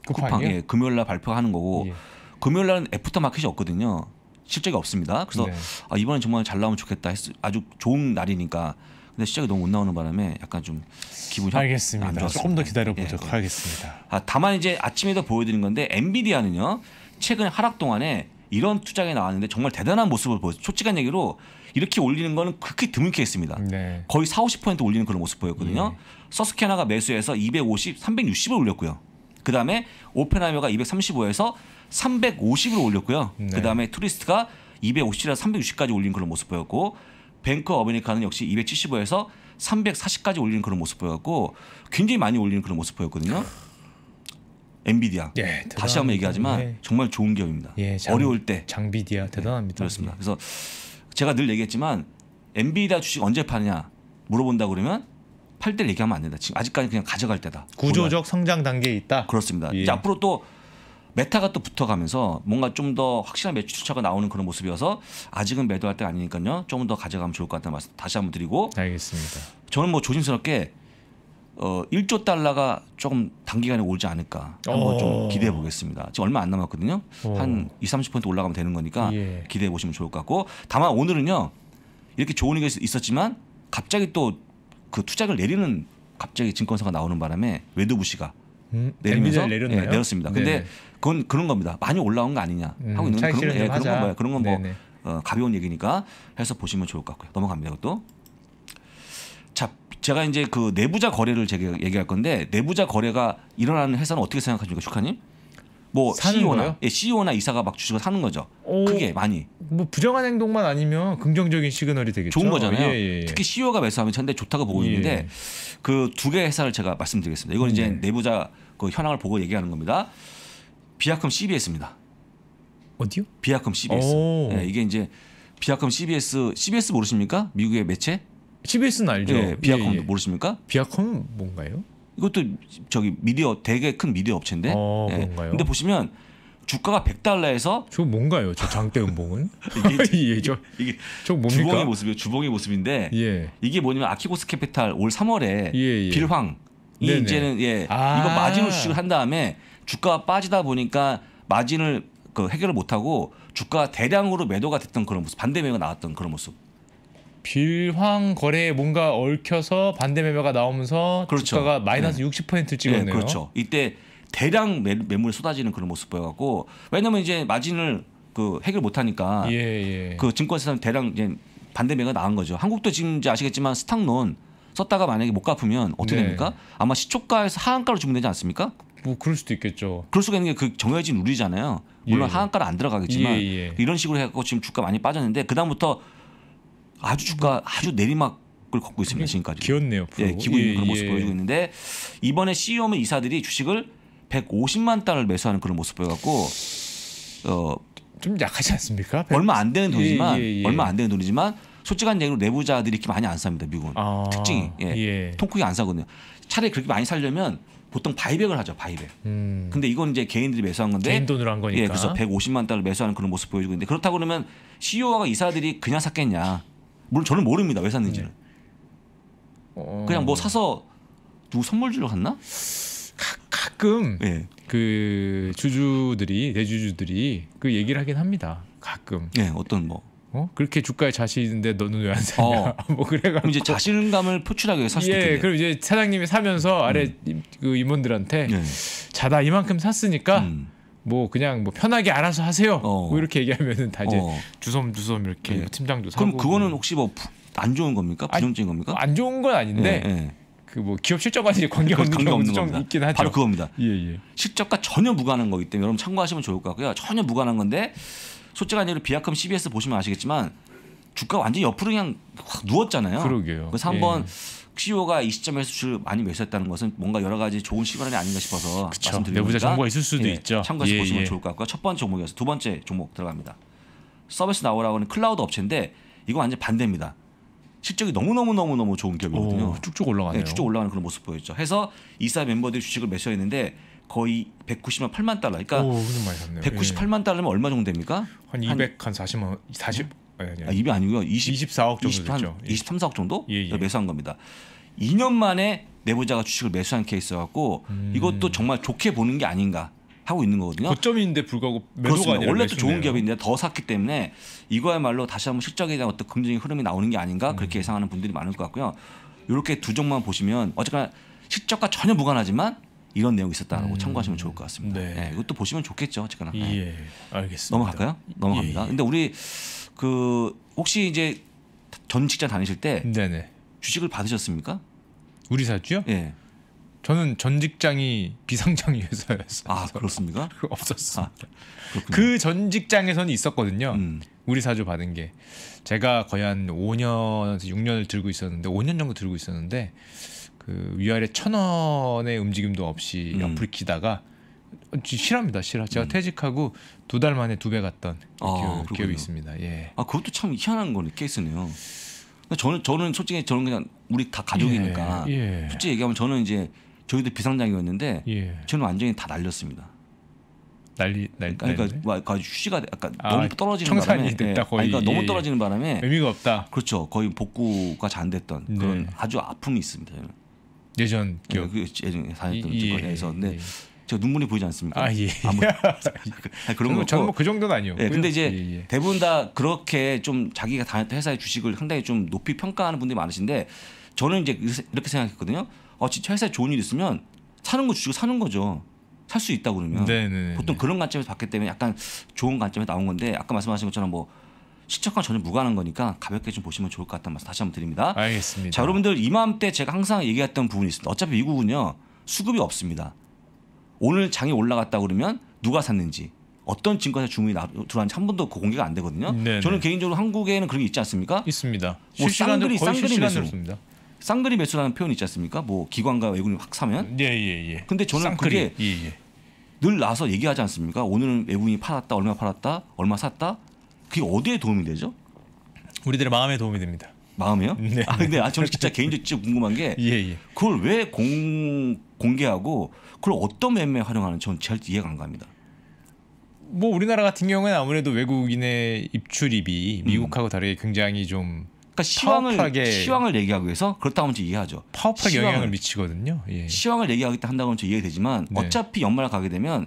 쿠팡, 에 예, 금요일 날 발표하는 거고 예. 금요일 날은 애프터 마켓이 없거든요. 실적이 없습니다. 그래서 네. 아, 이번엔 정말 잘 나오면 좋겠다. 했, 아주 좋은 날이니까 근데 시작이 너무 못 나오는 바람에 약간 좀 기분이 알겠습니다. 안 좋았습니다. 조금 더 기다려 보도록 예, 예, 하겠습니다. 아, 다만 이제 아침에도 보여드린 건데 엔비디아는요 최근 하락 동안에 이런 투자에 나왔는데 정말 대단한 모습을 보였어요. 솔직한 얘기로 이렇게 올리는 거는 그렇게 드물게 했습니다. 네. 거의 4, 50% 올리는 그런 모습 보였거든요. 네. 서스케나가 매수해서 250, 360을 올렸고요. 그다음에 오펜하이머가 235에서 3 5 0으 올렸고요. 네. 그다음에 투리스트가 257에서 360까지 올린 그런 모습 보였고 뱅크 어베니카는 역시 275에서 340까지 올리는 그런 모습 보였고 굉장히 많이 올리는 그런 모습 보였거든요. 엔비디아 예, 다시 한번 얘기하지만 네. 정말 좋은 기업입니다. 예, 장, 어려울 때 장비디아 예, 대단합니다. 네, 그렇습니다. 예. 그래서 제가 늘 얘기했지만 엔비디아 주식 언제 파냐 물어본다 그러면 팔 때를 얘기하면 안 된다. 지금 아직까지 그냥 가져갈 때다. 구조적 고려할. 성장 단계에 있다. 그렇습니다. 예. 이제 앞으로 또 메타가 또 붙어가면서 뭔가 좀 더 확실한 매출 추차가 나오는 그런 모습이어서 아직은 매도할 때가 아니니까요. 조금 더 가져가면 좋을 것 같다는 말씀 다시 한번 드리고 알겠습니다. 저는 뭐 조심스럽게 어 1조 달러가 조금 단기간에 오지 않을까 한번 좀 어. 기대해 보겠습니다. 지금 얼마 안 남았거든요. 오. 어. 한 2, 30% 올라가면 되는 거니까 예. 기대해 보시면 좋을 것 같고 다만 오늘은요. 이렇게 좋은 얘기가 있었지만 갑자기 또 그 투자를 내리는 갑자기 증권사가 나오는 바람에 외도부 시가 음, 내리면서 음, 렸 예, 내렸습니다. 근데 네. 그건 그런 겁니다. 많이 올라온 거 아니냐 음, 하고 있는 음, 그런, 예, 그런 건 뭐야? 그런 건뭐 어, 가벼운 얘기니까 해서 보시면 좋을 것 같고요. 넘어갑니다. 그것도. 자, 제가 이제 그 내부자 거래를 제가 얘기할 건데 내부자 거래가 일어나는 회사는 어떻게 생각하십니까, 축하님뭐 CEO나 거예요? 예, CEO나 이사가 막 주식을 사는 거죠. 오, 크게 많이. 뭐 부정한 행동만 아니면 긍정적인 시그널이 되겠죠. 좋은 거잖아요. 예, 예, 예. 특히 CEO가 매수하면 전대 좋다고 보고 예. 있는데 그 두 개 회사를 제가 말씀드리겠습니다. 이건 이제 네. 내부자 그 현황을 보고 얘기하는 겁니다. 비아컴 CBS입니다. 어디요? 비아컴 CBS. 네, 이게 이제 비아컴 CBS CBS 모르십니까? 미국의 매체? CBS는 알죠. 네, 비아컴도 예, 예. 모르십니까? 비아컴 뭔가요? 이것도 저기 미디어 되게 큰 미디어 업체인데. 어, 네. 뭔가요? 근데 보시면 주가가 100달러에서 저 뭔가요? 저 장대 음봉은 (laughs) (laughs) 이게, 저, 이게 저 뭡니까? 주봉의 모습이요. 주봉의 모습인데 예. 이게 뭐냐면 아키고스 캐피탈 올 3월에 예, 예. 빌황 이 이제는 예 아~ 이거 마지노 주식을 한 다음에 주가가 빠지다 보니까 마진을 그 해결을 못하고 주가 대량으로 매도가 됐던 그런 모습, 반대 매매가 나왔던 그런 모습. 빌황 거래에 뭔가 얽혀서 반대 매매가 나오면서 그렇죠. 주가가 마이너스 네. 60% 찍었네요. 네, 그렇죠. 이때 대량 매, 매물이 쏟아지는 그런 모습 보여갖고 왜냐면 이제 마진을 그 해결 못하니까 예, 예. 그 증권사는 대량 이제 반대 매가 나온 거죠. 한국도 지금 이제 아시겠지만 스탁론 썼다가 만약에 못 갚으면 어떻게 네. 됩니까? 아마 시초가에서 하한가로 주문되지 않습니까? 뭐 그럴 수도 있겠죠. 그럴 수가 있는 게 그 정해진 룰이잖아요. 물론 예. 하한가를 안 들어가겠지만 예, 예. 이런 식으로 해갖고 지금 주가 많이 빠졌는데 그 다음부터 아주 주가 아주 내리막을 걷고 있습니다 네, 지금까지. 기었네요. 예, 기고 있는 예, 그런 예. 모습 보여주고 있는데 이번에 CEO면 이사들이 주식을 150만 달러를 매수하는 그런 모습 보여갖고 어. 좀 약하지 않습니까? 100... 얼마 안 되는 돈이지만 얼마 안 되는 돈이지만 솔직한 얘기로 내부자들이 이렇게 많이 안 삽니다 미국은 아, 특징이 예. 예. 통크게 안 사거든요 차라리 그렇게 많이 살려면 보통 바이백을 하죠 바이백. 음. 근데 이건 이제 개인들이 매수한 건데 개인 돈으로 한 거니까. 예, 그래서 150만 달러 매수하는 그런 모습 보여주고 있는데 그렇다고 그러면 CEO와 이사들이 그냥 샀겠냐? 물론 저는 모릅니다 왜 샀는지는. 네. 어... 그냥 뭐 사서 누구 선물 주러 갔나? 가, 끔그 예. 주주들이 대주주들이 그 얘기를 하긴 합니다. 가끔. 예, 네, 어떤 뭐 어? 그렇게 주가에 자신 있는데 너는 왜 안 사냐? 어. (laughs) 뭐 그래가지고 이제 자신감을 표출하기 위해 샀을 예, 텐데. 그럼 이제 사장님이 사면서 아래 음. 그 임원들한테 예. 네. 자다 이만큼 샀으니까 음. 뭐 그냥 뭐 편하게 알아서 하세요. 어. 뭐 이렇게 얘기하면은 다 이제 어. 주섬주섬 이렇게 예. 팀장도 사고. 그럼 그거는 혹시 뭐 안 좋은 겁니까? 부정적인 겁니까? 안 좋은 건 아닌데. 예, 네, 그뭐 기업 실적과는 관계 없는 관계 없는 좀겁 있긴 하죠. 바로 그겁니다. 예, 예. 실적과 전혀 무관한 거기 때문에 여러분 참고하시면 좋을 것 같고요. 전혀 무관한 건데 소재가 아니라 비약금 CBS 보시면 아시겠지만 주가 완전 옆으로 그냥 확 누웠잖아요. 그러게요. 그래서 한번 예. CEO가 이 시점에서 주를 많이 매수했다는 것은 뭔가 여러 가지 좋은 시그널이 아닌가 싶어서 말씀드리는 내부자 정보가 있을 수도 예, 있죠. 참고해서 예, 보시면 예. 좋을 것 같고요. 첫 번째 종목이어서 두 번째 종목 들어갑니다. 서비스 나오라고 하는 클라우드 업체인데 이거 완전 반대입니다. 실적이 너무너무너무너무 좋은 기업이거든요. 오, 쭉쭉 올라가네요. 네, 쭉쭉 올라가는 그런 모습 보였죠. 해서 이사 멤버들이 주식을 매수했는데 거의 190만 8만 달러. 그러니까 오, 198만 예. 달러면 얼마 정도 됩니까? 한 200, 한 40만 40 아니, 아200 아니고요. 20, 24억 정도 20, 됐죠. 23억 예. 정도 예, 예. 매수한 겁니다. 2년 만에 내부자가 주식을 매수한 케이스 갖고 음. 이것도 정말 좋게 보는 게 아닌가 하고 있는 거거든요. 고점인데 불구하고 매도가 아니라 원래 또 좋은 기업인데 더 샀기 때문에 이거야말로 다시 한번 실적에 대한 어떤 긍정의 흐름이 나오는 게 아닌가 그렇게 음. 예상하는 분들이 많을 것 같고요. 이렇게 두 종만 보시면 어쨌거나 실적과 전혀 무관하지만 이런 내용이 있었다라고 음. 참고하시면 좋을 것 같습니다. 네. 네, 이것도 보시면 좋겠죠, 지금. 네. 예, 알겠습니다. 넘어갈까요? 넘어갑니다. 예, 예. 근데 우리 그 혹시 이제 전 직장 다니실 때 네네. 주식을 받으셨습니까? 우리 사주요? 예. 저는 전 직장이 비상장 회사였어요. 아 그렇습니까? (laughs) 없었어. 아, 그전 그 직장에서는 있었거든요. 음. 우리 사주 받은 게 제가 거의 한 5년에서 6년을 들고 있었는데 5년 정도 들고 있었는데 그 위아래 천 원의 움직임도 없이 음. 옆을 키다가 실합니다 실화 제가 음. 퇴직하고 두 달 만에 두 배 갔던 그 아, 기억이 있습니다 예. 아 그것도 참 희한한 거네 케이스네요 저는 저는 솔직히 저는 그냥 우리 다 가족이니까 예, 예. 솔직히 얘기하면 저는 이제 저희도 비상장이었는데 예. 저는 완전히 다 날렸습니다 난리 날 그러니까, 그러니까 휴지가 아까 그러 아, 너무 떨어지는 바람에 됐다, 네. 거의. 그러니까 너무 떨어지는 바람에 의미가 없다 그렇죠 거의 복구가 잘 안 됐던 네. 그런 아주 아픔이 있습니다 저는. 예전 네, 기억. 그 예전 다녔던 예, 거에 있었는데 예, 예. 저 눈물이 보이지 않습니까? 아 예. 아무 뭐, (laughs) 아, 그런 거 저는 뭐그 정도는 아니요. 예, 근데 예, 이제 예, 예. 대부분 다 그렇게 좀 자기가 다녔던 회사의 주식을 상당히 좀 높이 평가하는 분들이 많으신데 저는 이제 이렇게 생각했거든요. 어, 진짜 회사에 좋은 일 있으면 사는 거 주식을 사는 거죠. 살 수 있다 그러면 네네네. 네, 네, 보통 그런 관점에서 봤기 때문에 약간 좋은 관점에 나온 건데 아까 말씀하신 것처럼 뭐 시청과 전혀 무관한 거니까 가볍게 좀 보시면 좋을 것 같다는 말씀 다시 한번 드립니다. 알겠습니다. 자, 여러분들 이맘때 제가 항상 얘기했던 부분이 있습니다. 어차피 미국은요. 수급이 없습니다. 오늘 장이 올라갔다 그러면 누가 샀는지 어떤 증권사 주문이 들어왔는지 한 번도 그 공개가 안 되거든요. 네네. 네. 저는 개인적으로 한국에는 그런 게 있지 않습니까? 있습니다. 뭐 쌍그리 쌍그리 매수. 쌍그리 매수라는 표현 있지 않습니까? 뭐 기관과 외국인 확 사면. 예예예. 예, 예. 근데 저는 쌍그리. 그게 예, 예. 늘 나서 얘기하지 않습니까? 오늘은 외국인이 팔았다, 얼마 팔았다, 얼마 샀다. 그게 어디에 도움이 되죠? 우리들의 마음에 도움이 됩니다. 마음이요? (laughs) 네. 아 근데 아 저는 진짜 개인적으로 진짜 궁금한 게 예, 예. 그걸 왜 공, 공개하고 그걸 어떤 매매 활용하는 전잘 이해가 안 갑니다. 뭐 우리나라 같은 경우는 아무래도 외국인의 입출입이 음. 미국하고 음. 다르게 굉장히 좀 그러니까 시황을 시황을 얘기하기 위해서 그렇다면 하 이해하죠. 파워풀 영향을 미치거든요. 예. 시황을 얘기하기 때 한다고는 이해되지만 네. 어차피 연말 가게 되면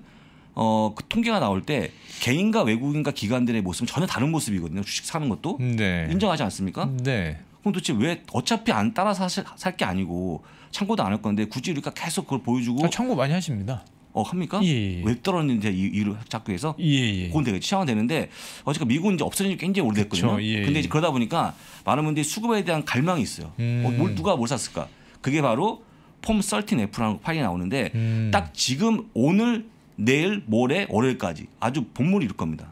어, 그 통계가 나올 때 개인과 외국인과 기관들의 모습은 전혀 다른 모습이거든요. 주식 사는 것도 음, 네. 인정하지 않습니까? 네. 그럼 도대체 왜 어차피 안 따라 살게 아니고 참고도 안 할 건데 굳이 우리가 계속 그걸 보여주고 아, 참고 많이 하십니다. 어 합니까? 예, 예. 예. 웹떨어졌는데이 일을 자꾸 해서 예, 예, 예. 그건 되게 취향은 되는데 어제가 미국은 이제 없어진 지 굉장히 오래됐거든요. 그쵸, 예, 근데 이제 그러다 보니까 많은 분들이 수급에 대한 갈망이 있어요. 어, 음. 어, 뭘 누가 뭘 샀을까? 그게 바로 폼 13F라는 파일이 나오는데 음. 딱 지금 오늘 내일, 모레, 월요일까지 아주 본물이 이룰 겁니다.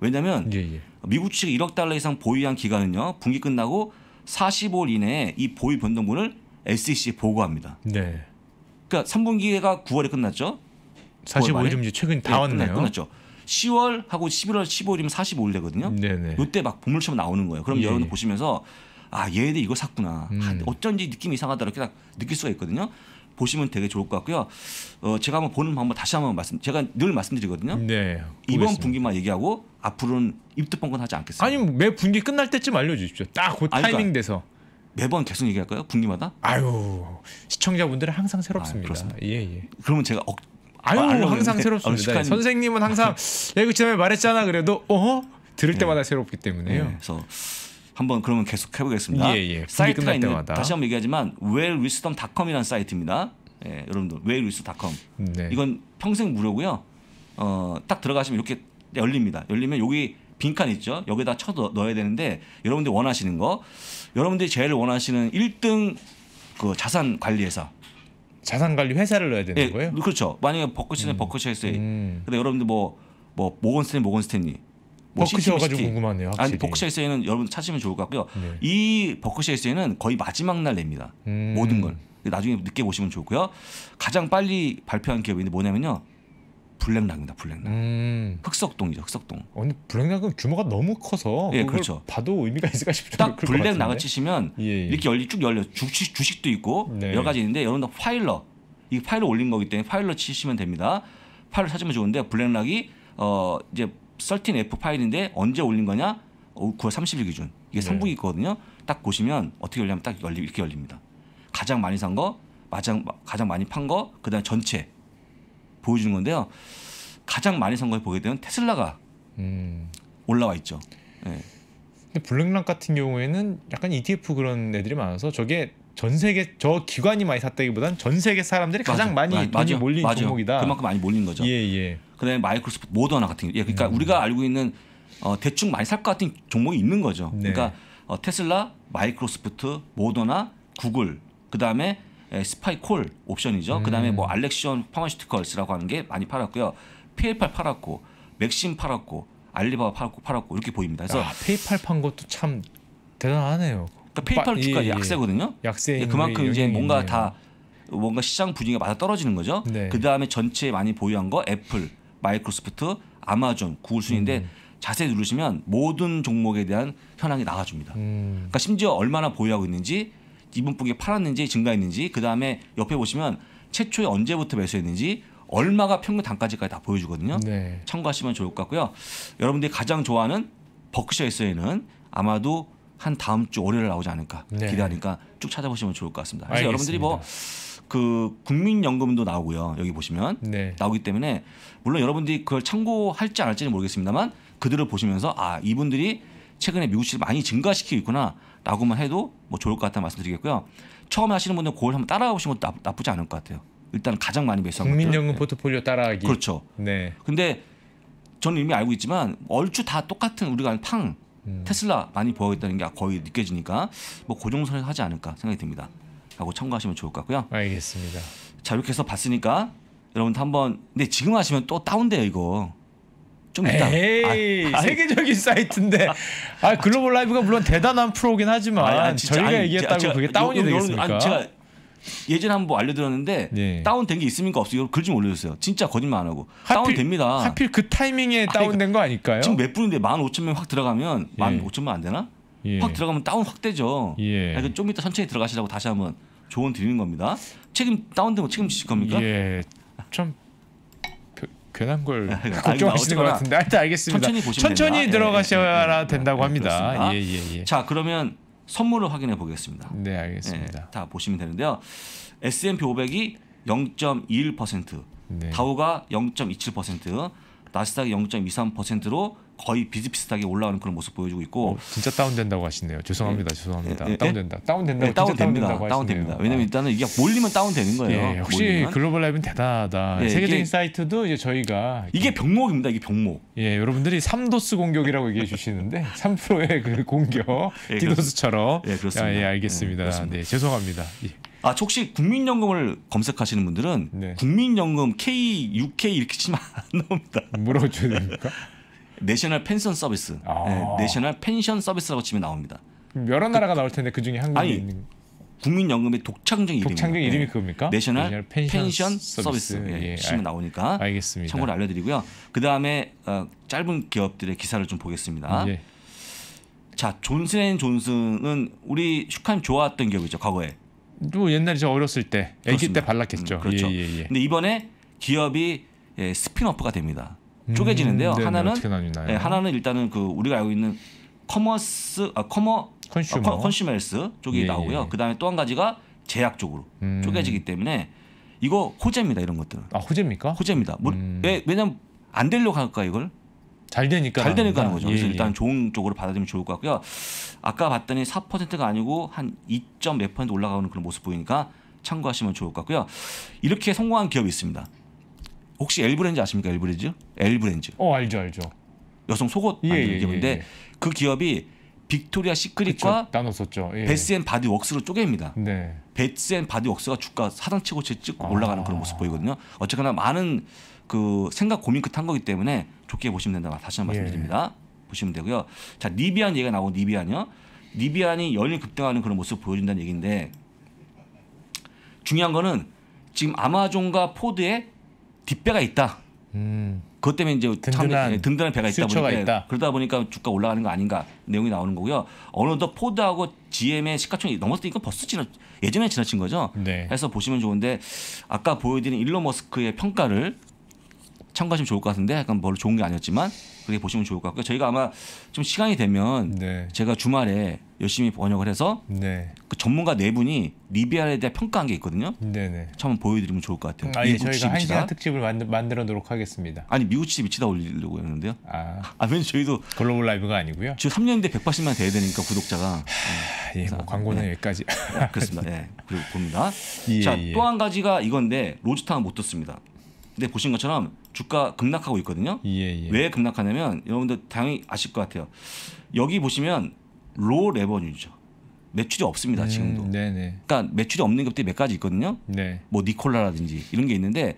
왜냐하면 예, 예. 미국 측이 1억 달러 이상 보유한 기간은요 분기 끝나고 45일 이내에 이 보유 변동분을 SEC에 보고합니다. 네. 그러니까 3분기가 9월에 끝났죠. 45일이면 이제 최근 다 네, 왔네요. 끝났죠. 10월하고 11월 15일이면 45일 되거든요. 네네. 이때 네. 막 보물처럼 나오는 거예요. 그럼 예. 여러분 예. 보시면서 아 얘네들 이거 샀구나. 아, 음. 어쩐지 느낌이 이상하다 이렇게 딱 느낄 수가 있거든요. 보시면 되게 좋을 것 같고요. 어, 제가 한번 보는 방법 다시 한번 말씀 제가 늘 말씀드리거든요. 네. 보겠습니다. 이번 분기만 얘기하고 앞으로는 입두뻥건 하지 않겠습니다. 아니 면매 분기 끝날 때쯤 알려주십시오. 딱 그 타이밍 그러니까 돼서. 매번 계속 얘기할까요? 분기마다? 아유 시청자분들은 항상 아, 새롭습니다. 아, 예 예. 그러면 제가 억, 아유 아, 항상 새롭습니다. 네, 선생님은 항상 (laughs) 야 이거 지난번에 말했잖아 그래도 어 들을 네. 때마다 네. 새롭기 때문에요. 네, 그래서 한번 그러면 계속 해보겠습니다. 예, 예. 사이트가 있는 때마다. 다시 한번 얘기하지만 wellwisdom.com이라는 사이트입니다. 예, 여러분들 wellwisdom.com 네. 이건 평생 무료고요. 어, 딱 들어가시면 이렇게 열립니다. 열리면 여기 빈칸 있죠. 여기다 쳐 넣어야 되는데 여러분들이 원하시는 거 여러분들이 제일 원하시는 1등 그 자산 관리 회사 자산 관리 회사를 넣어야 되는 예, 거예요? 그렇죠. 만약에 버크시는 음. 버크셔에서 음. 근데 여러분들 뭐뭐 뭐, 모건스탠리 모건스탠리 뭐시죠 가지고 궁금하네요. 확실히. 아니 버크셔 에세는 여러분 찾으면 좋을 것 같고요. 네. 이 버크셔 에세이는 거의 마지막 날 냅니다. 음. 모든 걸. 나중에 늦게 보시면 좋고요. 가장 빨리 발표한 기업인데 뭐냐면요. 블랙락입니다. 블랙락. 음. 흑석동이죠. 흑석동. 어, 근 블랙락은 규모가 너무 커서 예, 그렇죠. 봐도 의미가 있을까 싶죠. 딱 블랙락을 치시면 예, 예. 이렇게 열리 쭉 열려 주식, 주식도 있고 네. 여러 가지 있는데 여러분 파일러 이 파일러 올린 거기 때문에 파일러 치시면 됩니다. 파일러 찾으면 좋은데 블랙락이 어 이제 13F 파일인데 언제 올린 거냐? 9월 어, 30일 기준. 이게 네. 삼분기거든요. 딱 보시면 어떻게 열리면 딱 열리, 이렇게 열립니다. 가장 많이 산 거, 마장 가장 많이 판 거, 그 다음에 전체 보여주는 건데요. 가장 많이 산걸 보게 되면 테슬라가 음. 올라와 있죠. 네. 근데 블랙락 같은 경우에는 약간 ETF 그런 애들이 많아서 저게 전 세계 저 기관이 많이 샀다기보단 전 세계 사람들이 가장 맞아, 많이 맞아, 돈이 몰린 맞아. 종목이다. 그만큼 많이 몰린 거죠. 예, 예. 그다음에 마이크로소프트 모더나 같은 게 예, 그러니까 음. 우리가 알고 있는 어, 대충 많이 살 것 같은 종목이 있는 거죠. 네. 그러니까 어, 테슬라, 마이크로소프트, 모더나, 구글, 그다음에 에, 스파이콜 옵션이죠. 음. 그다음에 뭐 음. 알렉시온 파마시티컬스라고 하는 게 많이 팔았고요. 페이팔 팔았고 맥심 팔았고 알리바바 팔았고 팔았고 이렇게 보입니다. 그래서 야, 페이팔 판 것도 참 대단하네요. 그러니까 페이팔은 주가 예, 예, 약세거든요. 약세. 예, 그만큼 이제 예, 뭔가 다 뭔가 시장 분위기가 맞아 떨어지는 거죠. 네. 그 다음에 전체 많이 보유한 거 애플, 마이크로소프트, 아마존 구울 순인데 음. 자세히 누르시면 모든 종목에 대한 현황이 나와줍니다. 음. 그러니까 심지어 얼마나 보유하고 있는지 이번 분기 팔았는지 증가했는지 그 다음에 옆에 보시면 최초에 언제부터 매수했는지 얼마가 평균 단가지까지 다 보여주거든요. 네. 참고하시면 좋을 것 같고요. 여러분들이 가장 좋아하는 버크셔 에서에는 아마도 한 다음 주 월요일에 나오지 않을까 네. 기대하니까 쭉 찾아보시면 좋을 것 같습니다. 그래서 알겠습니다. 여러분들이 뭐 그 국민연금도 나오고요. 여기 보시면 네. 나오기 때문에 물론 여러분들이 그걸 참고할지 안 할지는 모르겠습니다만 그들을 보시면서 아 이분들이 최근에 미국시를 많이 증가시키고 있구나라고만 해도 뭐 좋을 것같다 말씀드리겠고요. 처음 하시는 분들 그걸 한번 따라가 보시는 것도 나, 쁘지 않을 것 같아요. 일단 가장 많이 매수한 국민연금 것들. 포트폴리오 네. 따라하기. 그렇죠. 네. 근데 저는 이미 알고 있지만 얼추 다 똑같은 우리가 팡 음. 테슬라 많이 보여있다는 게 거의 느껴지니까 뭐 고정선에서 그 하지 않을까 생각이 듭니다. 하고 참고하시면 좋을 것 같고요. 알겠습니다. 자 이렇게 해서 봤으니까 여러분도 한번 근데 지금 하시면 또 다운돼요 이거. 좀 이따. 에이, 아, 아, 세계적인 사이트인데 아, 글로벌 라이브가 물론 대단한 프로긴 하지만 아니, 아니, 진짜, 저희가 얘기했다고 아, 제가, 그게 다운이 요, 요, 되겠습니까? 제가 예전에 한번 뭐 알려드렸는데 네. 예. 다운된 게 있습니까 없어요? 글좀 올려주세요. 진짜 거짓말 안 하고 하필, 다운됩니다. 하필 그 타이밍에 다운된 거 그러니까 아닐까요? 지금 몇 분인데 만 오천 명확 들어가면 예. 만 오천 명안 되나? 예. 확 들어가면 다운 확 되죠. 예. 그니좀 아, 이따 천천히 들어가시라고 다시 한번 조언 드리는 겁니다. 책임 다운되면 책임지실 겁니까? 예. 좀 그, 괜한 걸 아, 걱정하시는 것 같은데. 하여튼 알겠습니다. 천천히, 천천히 예, 들어가셔야 예, 된다고 합니다. 네, 예, 예, 예. 자, 그러면 선물을 확인해 보겠습니다. 네, 알겠습니다. 네, 다 보시면 되는데요. S&P 500이 0.21%, 네. 다우가 0.27%, 나스닥이 0.23%로 거의 비슷비슷하게 올라오는 그런 모습 보여주고 있고 어, 진짜 다운된다고 하시네요. 죄송합니다. 예, 죄송합니다. 예, 예. 다운된다. 예, 다운된다고 예, 다운됩니다. 다운됩니다. 왜냐면 일단은 이게 몰리면 다운되는 거예요. 예, 혹시 몰리면. 글로벌 라이브는 대단하다. 세계적인 사이트도 이제 저희가 이게 병목입니다. 이게 병목. 예, 여러분들이 삼도스 공격이라고 얘기해 주시는데 3%의 (laughs) 그 공격 디도스처럼 예, 그렇습니다. 아, 예, 알겠습니다. 그렇습니다. 네, 죄송합니다. 아, 혹시 국민연금을 검색하시는 분들은 네. 국민연금 K, UK 이렇게 치면 안 나옵니다. 물어줘야 됩니까? (laughs) 내셔널 펜션 서비스, 아. 네, 내셔널 펜션 서비스라고 치면 나옵니다. 여러 나라가 그, 나올 텐데 그 중에 한국이 아니, 있는. 국민연금의 독창적 네. 이름이 독창적 이름이 예. 그겁니까? 내셔널 펜션, 서비스, 서비스. 예. 예, 예. 치면 나오니까 알겠습니다. 참고로 알려드리고요. 그 다음에 어, 짧은 기업들의 기사를 좀 보겠습니다. 예. 자 존슨앤존슨은 우리 슈칸 좋아했던 기업이죠 과거에. 또 뭐 옛날에 저 어렸을 때 아기 때 발랐겠죠. 음, 그렇죠. 예, 예, 예. 근데 이번에 기업이 예, 스피너프가 됩니다. 음, 쪼개지는데요. 음, 하나는 네, 하나는 일단은 그 우리가 알고 있는 커머스 아, 커머 컨슈머 아, 컨, 슈머스 쪽이 예, 나오고요. 예. 그다음에 또 한 가지가 제약 쪽으로 음. 쪼개지기 때문에 이거 호재입니다. 이런 것들은. 아, 호재입니까? 호재입니다. 뭐, 음. 왜 왜냐면 안 되려고 할까 이걸? 잘 되니까 잘 되니까 하는 거죠. 그래서 예, 예. 일단 좋은 쪽으로 받아들이면 좋을 것 같고요. 아까 봤더니 4%가 아니고 한 2. 몇 퍼센트 올라가는 그런 모습 보이니까 참고하시면 좋을 것 같고요. 이렇게 성공한 기업이 있습니다. 혹시 엘 브랜즈 아십니까? 엘 브랜즈? L 브랜즈. 어 알죠 알죠. 여성 속옷 예, 만드는 예, 기업인데 예, 예, 그 기업이 빅토리아 시크릿과 나눴었죠. 예. 베스앤 바디웍스로 쪼갭니다. 네. 베스앤 바디웍스가 주가 사단치고 쭉 아. 올라가는 그런 모습 보이거든요. 어쨌거나 많은 그 생각 고민 끝 한 거기 때문에 좋게 보시면 된다. 다시 한번 예. 말씀드립니다. 보시면 되고요. 자 니비안 얘기가 나오고 니비안이요. 니비안이 연일 급등하는 그런 모습 보여준다는 얘기인데 중요한 거는 지금 아마존과 포드의 뒷배가 있다. 음. 그것 때문에 이제 든든한, 참, 예, 든든한 배가 있다 보니까 있다. 그러다 보니까 주가 올라가는 거 아닌가 내용이 나오는 거고요. 어느덧 포드하고 GM의 시가총액 이넘었으니까건 벌써 지나 예전에 지나친 거죠. 네. 해서 보시면 좋은데 아까 보여드린 일론 머스크의 평가를 참고하시면 좋을 것 같은데 약간 별로 좋은 게 아니었지만 그렇게 보시면 좋을 것 같고요. 저희가 아마 좀 시간이 되면 네. 제가 주말에 열심히 번역을 해서 네. 그 전문가 네 분이 리비아에 대한 평가한 게 있거든요. 네네. 네. 한번 보여드리면 좋을 것 같아요. 아, 예, 저희가 한 시간 특집을 만들, 만들어 놓도록 하겠습니다. 아니 미국 집 미치다 올리려고 했는데요. 아, 아왠 저희도 글로벌 라이브가 아니고요. 지금 3년인데 180만 돼야 되니까 구독자가. 예, 예뭐 광고는 네. 여기까지. 아, 그렇습니다. 예, 그리고 봅니다. (laughs) 예, 자, 예. 또한 가지가 이건데 로즈타운 못 듣습니다. 근데 네, 보신 것처럼 주가 급락하고 있거든요. 예, 예. 왜 급락하냐면 여러분들 당연히 아실 것 같아요. 여기 보시면 로 레버뉴죠. 매출이 없습니다 음, 지금도. 네네. 네. 그러니까 매출이 없는 것들이 몇 가지 있거든요. 네. 뭐 니콜라라든지 이런 게 있는데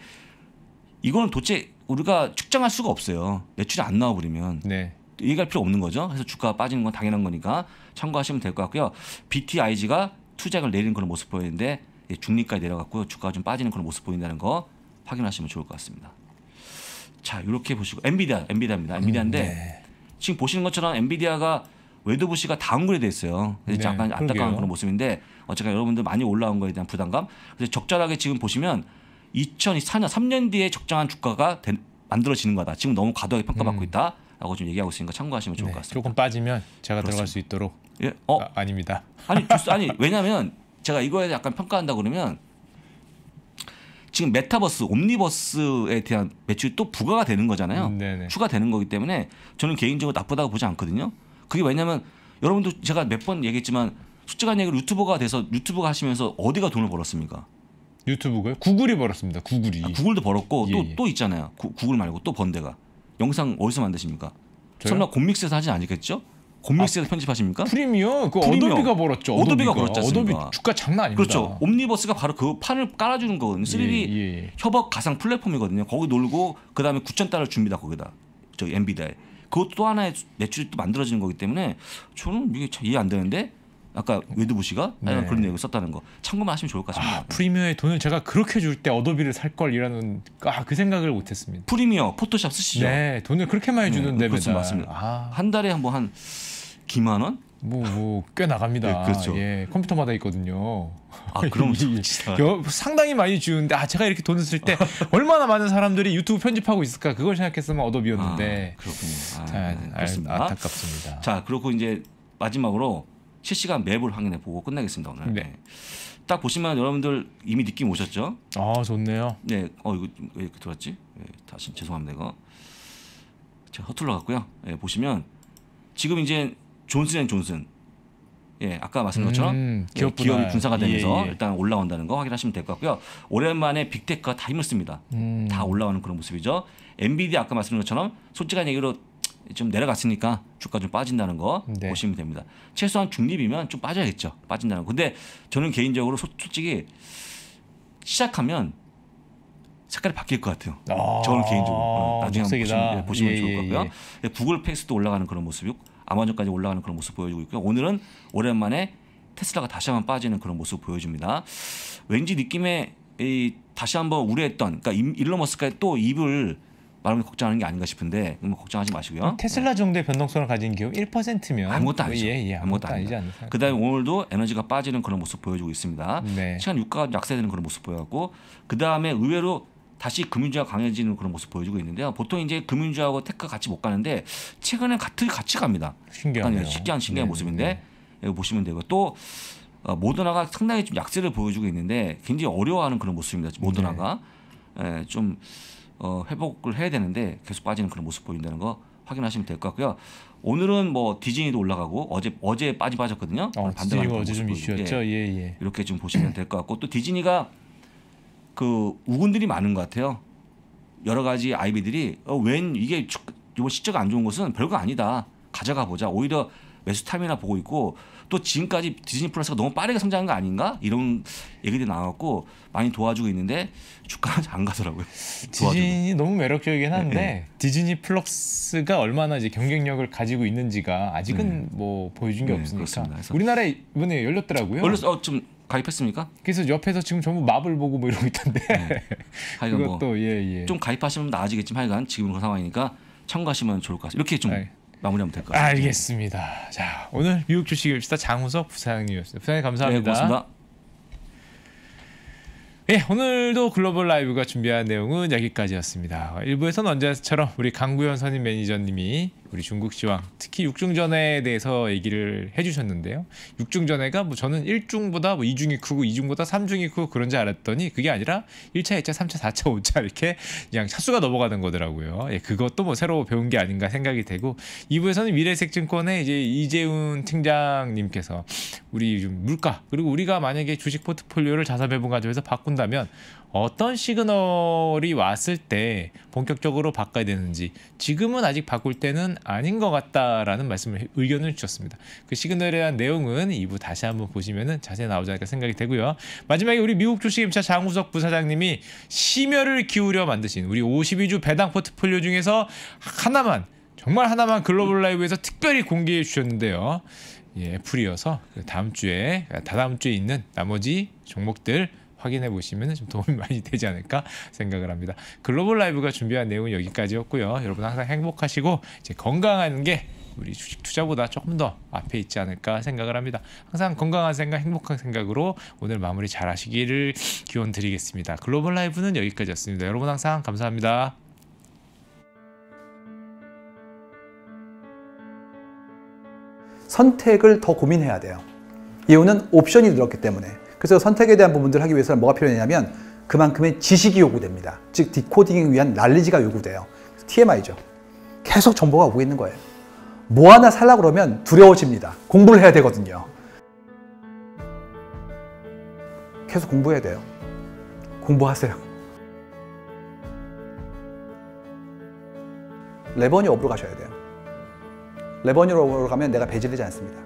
이거는 도대체 우리가 측정할 수가 없어요. 매출이 안 나와버리면. 네. 얘기할 필요 없는 거죠. 그래서 주가가 빠지는 건 당연한 거니까 참고하시면 될 것 같고요. BTIG가 투자를 내리는 그런 모습 보이는데 예, 중립까지 내려갔고 요 주가가 좀 빠지는 그런 모습 보인다는 거 확인하시면 좋을 것 같습니다. 자, 이렇게 보시고 엔비디아, 엔비디아입니다. 엔비디아인데 음, 네. 지금 보시는 것처럼 엔비디아가 외도부시가 다운그레이드했어요. 그래서 네, 약간 안타까운 그러게요. 그런 모습인데 어쨌든 여러분들 많이 올라온 거에 대한 부담감. 그래서 적절하게 지금 보시면 2024년 3년 뒤에 적정한 주가가 된, 만들어지는 거다. 지금 너무 과도하게 평가받고 음. 있다. 라고 좀 얘기하고 있으니까 참고하시면 좋을 네, 것 같습니다. 조금 빠지면 제가 그렇습니다. 들어갈 수 있도록. 예, 어, 아, 닙니다 아니, (laughs) 아니 왜냐하면 제가 이거에 약간 평가한다 그러면 지금 메타버스, 옴니버스에 대한 매출이 또 부과가 되는 거잖아요. 네 추가되는 거기 때문에 저는 개인적으로 나쁘다고 보지 않거든요. 그게 왜냐면 여러분도 제가 몇 번 얘기했지만 솔직한 얘기로 유튜버가 돼서 유튜브가 하시면서 어디가 돈을 벌었습니까? 유튜브가요? 구글이 벌었습니다. 구글이. 아, 구글도 벌었고 또또 예, 예. 있잖아요. 구, 구글 말고 또 번데가 영상 어디서 만드십니까? 저요? 설마 곰믹스에서 하진 않겠죠? 곰믹스에서 아, 편집하십니까? 프리미엄 그 프리미엄. 어도비가 벌었죠. 어도비가, 어도비가 벌었지 어도비 주가 장난 아닙니다. 그렇죠. 옴니버스가 바로 그 판을 깔아주는 거거든요. 3D 예, 예, 예. 협업 가상 플랫폼이거든요. 거기 놀고 그 다음에 9천 달러 줍니다. 거기다 저기 엔비다에 그것도 또 하나의 매출이 또 만들어지는 거기 때문에 저는 이게 참 이해 안 되는데 아까 외두부 씨가 네. 그런 내용을 썼다는 거 참고만 하시면 좋을 것 아, 같습니다. 아, 프리미어의 돈을 제가 그렇게 줄 때 어도비를 살 걸이라는 아, 그 생각을 못했습니다. 프리미어 포토샵 쓰시죠? 네, 돈을 그렇게 많이 주는데 네, 그렇습니다. 맞습니다. 아. 한 달에 한뭐한 뭐 2만 원? 뭐, 뭐, 꽤 나갑니다. 네, 그렇죠. 예, 컴퓨터마다 있거든요. 아, 그럼 (laughs) 상당히 많이 주는데, 아, 제가 이렇게 돈을 쓸 때 (laughs) 얼마나 많은 사람들이 유튜브 편집하고 있을까? 그걸 생각했으면 어도비였는데. 아, 그렇군요. 아, 자, 네, 그렇습니다. 아, 안타깝습니다. 자, 그렇고 이제 마지막으로 실시간 맵을 확인해 보고 끝내겠습니다, 오늘. 네. 네. 딱 보시면 여러분들 이미 느낌 오셨죠? 아, 좋네요. 네, 어, 이거 왜 이렇게 들어왔지? 네, 다시 죄송합니다, 이거. 제가 허툴러 갔고요. 네, 예, 보시면 지금 이제 존슨앤존슨 예, 아까 말씀드린 음, 것처럼 음, 예, 기업이 분사가 되면서 예, 예. 일단 올라온다는 거 확인하시면 될 것 같고요. 오랜만에 빅테크가 다 힘을 씁니다. 음. 다 올라오는 그런 모습이죠. 엔비디아 아까 말씀드린 것처럼 솔직한 얘기로 좀 내려갔으니까 주가 좀 빠진다는 거 네. 보시면 됩니다. 최소한 중립이면 좀 빠져야겠죠. 빠진다는 거. 근데 저는 개인적으로 소, 솔직히 시작하면 색깔이 바뀔 것 같아요. 아~ 저는 개인적으로 어, 아, 나중에 한번 보시면, 예, 보시면 예, 좋을 것 예, 같고요. 예. 구글 팩스도 올라가는 그런 모습이고 아마존까지 올라가는 그런 모습 보여주고 있고요. 오늘은 오랜만에 테슬라가 다시 한번 빠지는 그런 모습 보여줍니다. 왠지 느낌에 이 다시 한번 우려했던 그러니까 일론 머스크가 또 입을 말하면 걱정하는 게 아닌가 싶은데 뭐 걱정하지 마시고요. 음, 테슬라 네. 정도의 변동성을 가진 기업 1%면 아무것도 아니죠. 예, 예, 아무것도, 아무것도 아니지 않습니까? 그다음에 오늘도 에너지가 빠지는 그런 모습 보여주고 있습니다. 네. 시간 유가가 약세되는 그런 모습 보여갖고 그다음에 의외로 다시 금융주가 강해지는 그런 모습 보여주고 있는데요. 보통 이제 금융주하고 테크 같이 못 가는데 최근에 같이 같이 갑니다. 신기하네요. 신기한 신기한 네, 모습인데 네. 보시면 되고 또 어, 모더나가 상당히 좀 약세를 보여주고 있는데 굉장히 어려워하는 그런 모습입니다. 모더나가 네. 예, 좀 어, 회복을 해야 되는데 계속 빠지는 그런 모습 보인다는 거 확인하시면 될 것 같고요. 오늘은 뭐 디즈니도 올라가고 어제 어제 빠지 빠졌거든요. 어, 반대하 어제 좀 이슈였죠. 예. 예, 예. 이렇게 좀 보시면 될 것 같고 또 디즈니가 그 우군들이 많은 것 같아요. 여러 가지 아이비들이 어, 웬 이게 이번 실적 안 좋은 것은 별거 아니다. 가져가 보자. 오히려 매수 타임이나 보고 있고 또 지금까지 디즈니 플러스가 너무 빠르게 성장한 거 아닌가 이런 얘기도이 나왔고 많이 도와주고 있는데 주가가 안 가더라고요. 디즈니 너무 매력적이긴 네, 한데 네. 디즈니 플러스가 얼마나 이제 경쟁력을 가지고 있는지가 아직은 네. 뭐 보여준 게 네, 없으니까. 우리나라에 이번에 열렸더라고요. 열렸어. 어, 좀 가입했습니까? 그래서 옆에서 지금 전부 마블 보고 뭐 이러고 있던데. 네. 하여간 뭐 그것도 뭐, 예, 예. 좀 가입하시면 나아지겠지만 하여간 지금 그 상황이니까 참고하시면 좋을 것 같습니다. 이렇게 좀아 마무리하면 될것 같습니다. 알겠습니다. 자, 오늘 미국 주식 입시다 장우석 부사장님이었습니다. 부사장님 감사합니다. 네, 고맙습니다. 예, 오늘도 글로벌 라이브가 준비한 내용은 여기까지였습니다. 일부에서는 언제처럼 우리 강구현 선임 매니저님이 우리 중국 시황 특히 육중전에 대해서 얘기를 해주셨는데요. 육중전에가뭐 저는 1중보다 뭐 2중이 크고 2중보다 3중이 크고 그런 줄 알았더니 그게 아니라 1차, 2차, 3차, 4차, 5차 이렇게 그냥 차수가 넘어가는 거더라고요. 예, 그것도 뭐 새로 배운 게 아닌가 생각이 되고 2부에서는 미래색증권의 이제 이재훈 팀장님께서 우리 물가 그리고 우리가 만약에 주식 포트폴리오를 자산 배분 가정에서 바꾼다면 어떤 시그널이 왔을 때 본격적으로 바꿔야 되는지 지금은 아직 바꿀 때는 아닌 것 같다라는 말씀을 의견을 주셨습니다. 그 시그널에 대한 내용은 2부 다시 한번 보시면 자세히 나오지 않을까 생각이 되고요. 마지막에 우리 미국 주식임차 장우석 부사장님이 심혈을 기울여 만드신 우리 52주 배당 포트폴리오 중에서 하나만 정말 하나만 글로벌 라이브에서 특별히 공개해 주셨는데요. 예, 애이어서 그 다음 주에 다다음 주에 있는 나머지 종목들 확인해 보시면 좀 도움이 (laughs) 많이 되지 않을까 생각을 합니다. 글로벌 라이브가 준비한 내용은 여기까지였고요. 여러분 항상 행복하시고 이제 건강한 게 우리 주식 투자보다 조금 더 앞에 있지 않을까 생각을 합니다. 항상 건강한 생각, 행복한 생각으로 오늘 마무리 잘 하시기를 기원 드리겠습니다. 글로벌 라이브는 여기까지였습니다. 여러분 항상 감사합니다. 선택을 더 고민해야 돼요. 이유는 옵션이 늘었기 때문에. 그래서 선택에 대한 부분들을 하기 위해서는 뭐가 필요하냐면 그만큼의 지식이 요구됩니다. 즉 디코딩을 위한 날리지가 요구돼요. TMI죠. 계속 정보가 오고 있는 거예요. 뭐 하나 살라 그러면 두려워집니다. 공부를 해야 되거든요. 계속 공부해야 돼요. 공부하세요. 레버니 업으로 가셔야 돼요. 레버니업으로 가면 내가 배제되지 않습니다.